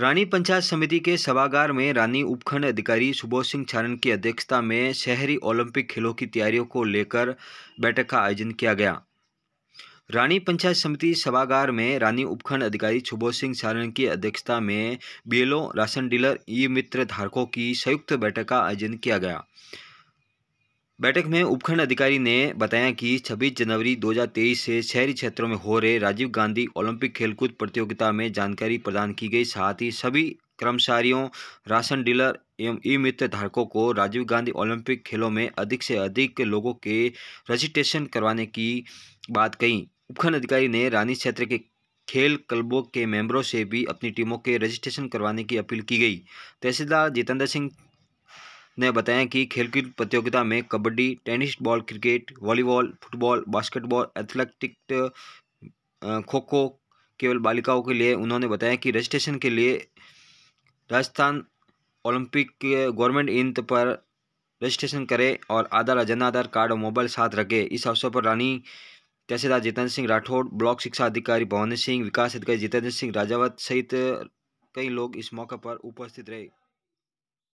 रानी पंचायत समिति के सभागार में रानी उपखंड अधिकारी सुबोध सिंह चारण की अध्यक्षता में शहरी ओलंपिक खेलों की तैयारियों को लेकर बैठक का आयोजन किया गया रानी पंचायत समिति सभागार में रानी उपखंड अधिकारी सुबोध सिंह सारण की अध्यक्षता में BLO ration dealer e Mitra धारकों की संयुक्त बैठक का आयोजन किया गया बैठक में उपखंड अधिकारी ने बताया कि 26 जनवरी 2023 से शहरी क्षेत्रों में हो रहे राजीव गांधी ओलंपिक खेलकूद प्रतियोगिता में जानकारी प्रदान की गई साथ ही सभी कर्मचारियों राशन डीलर एवं ई मित्र धारकों को राजीव गांधी ओलंपिक खेलों में अधिक से अधिक लोगों के रजिस्ट्रेशन करवाने की बात कही उपखंड अधिकारी ने रानी क्षेत्र के खेल क्लबों के मेंबरों से भी अपनी टीमों के रजिस्ट्रेशन करवाने की अपील की गई तहसीलदार जितेंद्र सिंह ने बताया कि खेलकूद प्रतियोगिता में kabaddi tennis ball cricket volleyball football basketball athletic kho kho केवल बालिकाओं के लिए उन्होंने बताया कि रजिस्ट्रेशन के लिए राजस्थान ओलंपिक गवर्नमेंट इंत पर रजिस्ट्रेशन करें और आधार जन आधार कार्ड और मोबाइल साथ रखें इस अवसर पर रानी तहसीलदार जितेंद्र सिंह राठौड़ ब्लॉक शिक्षा अधिकारी भवन सिंह विकास अधिकारी जितेंद्र सिंह राजावत सहित कई लोग इस मौके पर उपस्थित रहे